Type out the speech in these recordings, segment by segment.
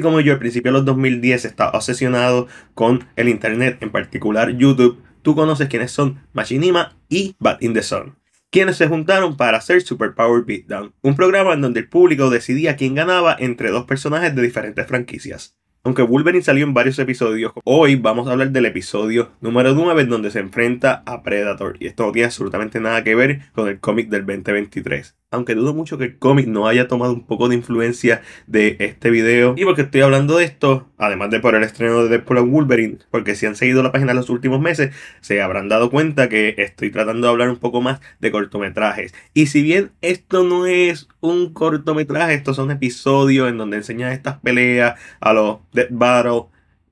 como yo al principio de los 2010 estaba obsesionado con el Internet, en particular YouTube, tú conoces quiénes son Machinima y Bad in the Sun quienes se juntaron para hacer Super Power Beatdown, un programa en donde el público decidía quién ganaba entre dos personajes de diferentes franquicias. Aunque Wolverine salió en varios episodios, hoy vamos a hablar del episodio número 9 donde se enfrenta a Predator, y esto no tiene absolutamente nada que ver con el cómic del 2023 aunque dudo mucho que el cómic no haya tomado un poco de influencia de este video. Y porque estoy hablando de esto, además de por el estreno de Deadpool Wolverine, porque si han seguido la página en los últimos meses, se habrán dado cuenta que estoy tratando de hablar un poco más de cortometrajes. Y si bien esto no es un cortometraje, estos son episodios en donde enseñan estas peleas a los Death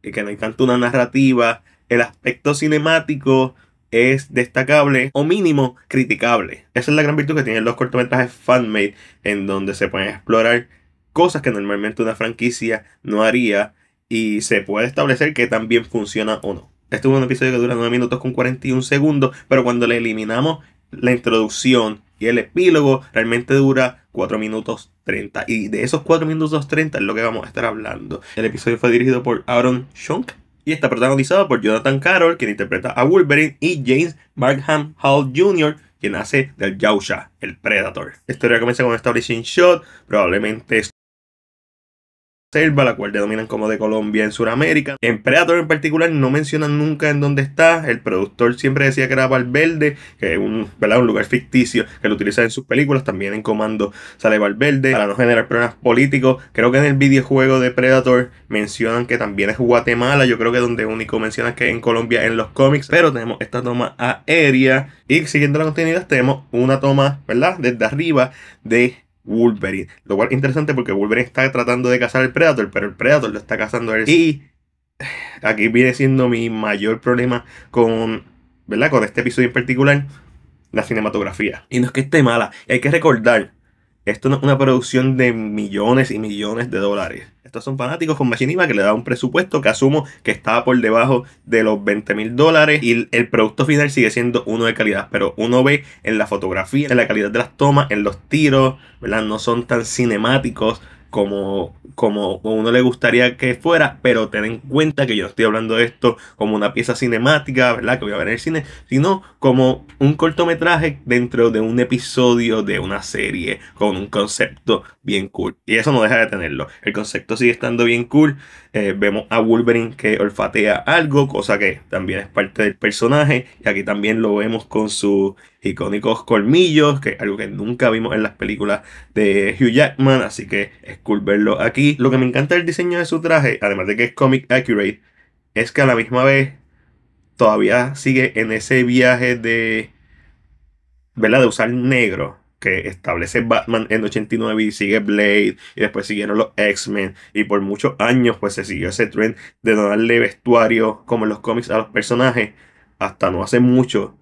y que me encanta una narrativa, el aspecto cinemático es destacable o mínimo criticable. Esa es la gran virtud que tienen los cortometrajes fanmade en donde se pueden explorar cosas que normalmente una franquicia no haría y se puede establecer que también funciona o no. Este es un episodio que dura 9 minutos con 41 segundos, pero cuando le eliminamos la introducción y el epílogo, realmente dura 4 minutos 30. Y de esos 4 minutos 30 es lo que vamos a estar hablando. El episodio fue dirigido por Aaron Shunk y está protagonizado por Jonathan Carroll, quien interpreta a Wolverine, y James Markham Hall Jr., quien hace del Yausha, el Predator. La historia comienza con un establishing shot, probablemente selva, la cual denominan como de Colombia en Sudamérica. En Predator en particular no mencionan nunca en dónde está. El productor siempre decía que era Valverde, que es un, un lugar ficticio que lo utiliza en sus películas. También en Comando sale Valverde. Para no generar problemas políticos, creo que en el videojuego de Predator mencionan que también es Guatemala. Yo creo que donde único mencionan que en Colombia en los cómics. Pero tenemos esta toma aérea. Y siguiendo la continuidad tenemos una toma, ¿verdad? Desde arriba de Wolverine. Lo cual es interesante porque Wolverine está tratando de cazar al Predator, pero el Predator lo está cazando él. Y aquí viene siendo mi mayor problema con, ¿verdad? Con este episodio en particular, la cinematografía. Y no es que esté mala, hay que recordar esto no es una producción de millones y millones de dólares. Estos son fanáticos con Machinima que le da un presupuesto que asumo que estaba por debajo de los 20 mil dólares y el producto final sigue siendo uno de calidad. Pero uno ve en la fotografía, en la calidad de las tomas, en los tiros, ¿verdad? No son tan cinemáticos como, como uno le gustaría que fuera, pero ten en cuenta que yo estoy hablando de esto como una pieza cinemática, ¿verdad? Que voy a ver en el cine, sino como un cortometraje dentro de un episodio de una serie con un concepto bien cool. Y eso no deja de tenerlo. El concepto sigue estando bien cool. Eh, vemos a Wolverine que olfatea algo, cosa que también es parte del personaje. Y aquí también lo vemos con su icónicos colmillos, que es algo que nunca vimos en las películas de Hugh Jackman, así que es cool verlo aquí. Lo que me encanta del diseño de su traje, además de que es comic accurate, es que a la misma vez todavía sigue en ese viaje de, ¿verdad? De usar negro que establece Batman en 89 y sigue Blade y después siguieron los X-Men y por muchos años pues se siguió ese trend de no darle vestuario como en los cómics a los personajes hasta no hace mucho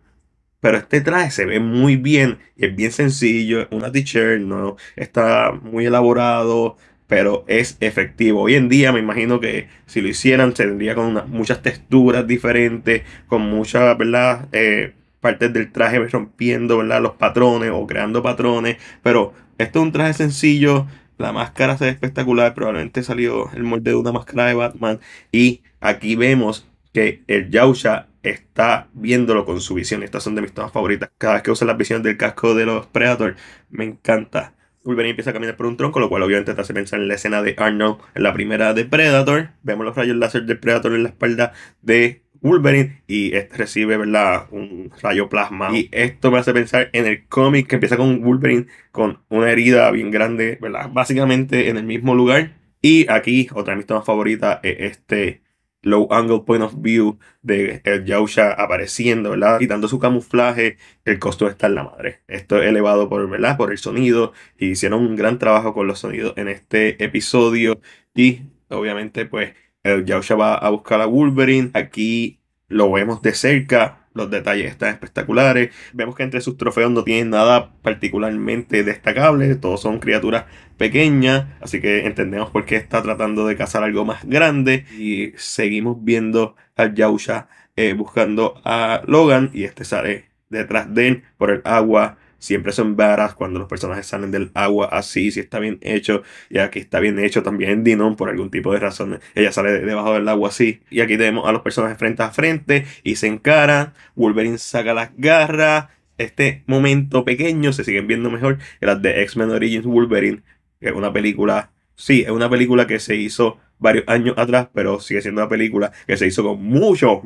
pero este traje se ve muy bien, y es bien sencillo, una t-shirt, no está muy elaborado, pero es efectivo. Hoy en día me imagino que si lo hicieran tendría con muchas texturas diferentes, con muchas, ¿verdad? Eh, partes del traje rompiendo, ¿verdad? Los patrones o creando patrones, pero esto es un traje sencillo, la máscara se ve espectacular, probablemente salió el molde de una máscara de Batman. Y aquí vemos que el Yausha está viéndolo con su visión. Estas son de mis tomas favoritas. Cada vez que usa la visión del casco de los Predator, me encanta. Wolverine empieza a caminar por un tronco, lo cual obviamente te hace pensar en la escena de Arnold en la primera de Predator. Vemos los rayos láser de Predator en la espalda de Wolverine y este recibe un rayo plasma. Y esto me hace pensar en el cómic que empieza con Wolverine con una herida bien grande, ¿verdad? básicamente en el mismo lugar. Y aquí, otra de mis tomas favoritas es este low angle point of view de el Yausha apareciendo, ¿verdad? Quitando su camuflaje, el costo está en la madre. Esto es elevado por, ¿verdad? por el sonido y hicieron un gran trabajo con los sonidos en este episodio y obviamente pues el Yausha va a buscar a Wolverine. Aquí lo vemos de cerca, los detalles están espectaculares. Vemos que entre sus trofeos no tienen nada particularmente destacable. Todos son criaturas pequeñas. Así que entendemos por qué está tratando de cazar algo más grande. Y seguimos viendo a Yausha eh, buscando a Logan. Y este sale detrás de él por el agua siempre son varas cuando los personajes salen del agua así, ah, si está bien hecho, y aquí está bien hecho también en Dinon por algún tipo de razón, ella sale debajo del agua así, y aquí tenemos a los personajes frente a frente y se encaran, Wolverine saca las garras, este momento pequeño se siguen viendo mejor que las de X-Men Origins Wolverine, que es una película, sí, es una película que se hizo varios años atrás, pero sigue siendo una película que se hizo con mucho,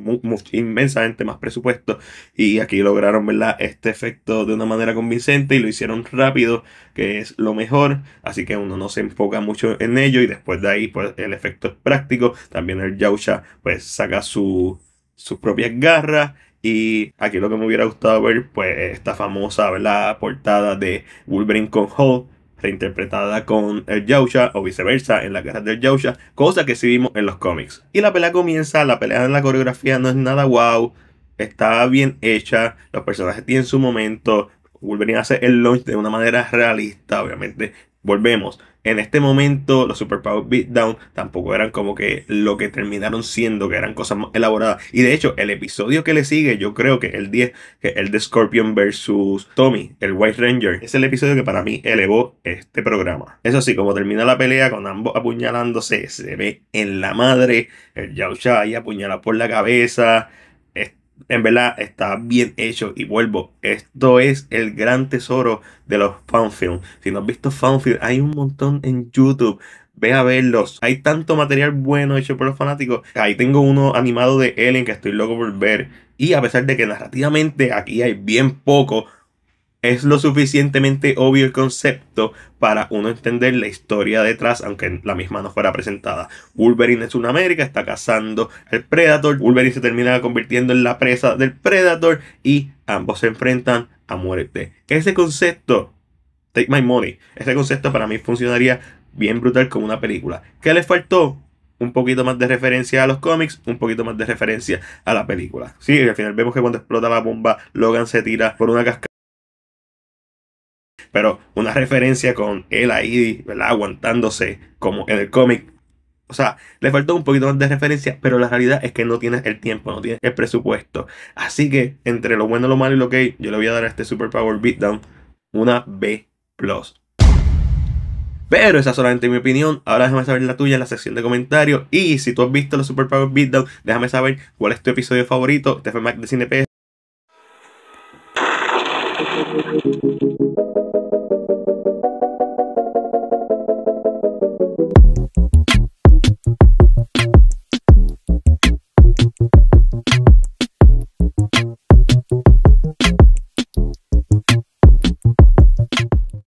inmensamente más presupuesto. Y aquí lograron, ¿verdad? Este efecto de una manera convincente y lo hicieron rápido, que es lo mejor. Así que uno no se enfoca mucho en ello y después de ahí, pues el efecto es práctico. También el Yousha, pues saca su, sus propias garras. Y aquí lo que me hubiera gustado ver, pues esta famosa, ¿verdad? Portada de Wolverine con Hulk reinterpretada con el Yausha o viceversa en la guerra del Yausha, cosa que sí vimos en los cómics. Y la pelea comienza, la pelea en la coreografía no es nada wow, está bien hecha, los personajes tienen su momento, a hace el launch de una manera realista, obviamente Volvemos. En este momento, los Power Beatdown tampoco eran como que lo que terminaron siendo, que eran cosas más elaboradas. Y de hecho, el episodio que le sigue, yo creo que el 10, que el de Scorpion versus Tommy, el White Ranger, es el episodio que para mí elevó este programa. Eso sí, como termina la pelea con ambos apuñalándose, se ve en la madre, el Yao Shai apuñala por la cabeza en verdad está bien hecho y vuelvo. Esto es el gran tesoro de los fanfilms. Si no has visto fanfilms, hay un montón en YouTube. Ve a verlos. Hay tanto material bueno hecho por los fanáticos. Ahí tengo uno animado de Ellen que estoy loco por ver. Y a pesar de que narrativamente aquí hay bien poco, es lo suficientemente obvio el concepto para uno entender la historia detrás, aunque la misma no fuera presentada. Wolverine es una América, está cazando al Predator, Wolverine se termina convirtiendo en la presa del Predator y ambos se enfrentan a muerte. Ese concepto, Take My Money, ese concepto para mí funcionaría bien brutal como una película. ¿Qué le faltó? un poquito más de referencia a los cómics, un poquito más de referencia a la película. Sí, al final vemos que cuando explota la bomba, Logan se tira por una cascada. Pero una referencia con él ahí, Aguantándose como en el cómic. O sea, le faltó un poquito más de referencia, pero la realidad es que no tienes el tiempo, no tiene el presupuesto. Así que, entre lo bueno, lo malo y lo que yo le voy a dar a este Super Power Beatdown una B. Pero esa solamente mi opinión. Ahora déjame saber la tuya en la sección de comentarios. Y si tú has visto los Super Power Beatdown, déjame saber cuál es tu episodio favorito. Este fue Mac de CinePS.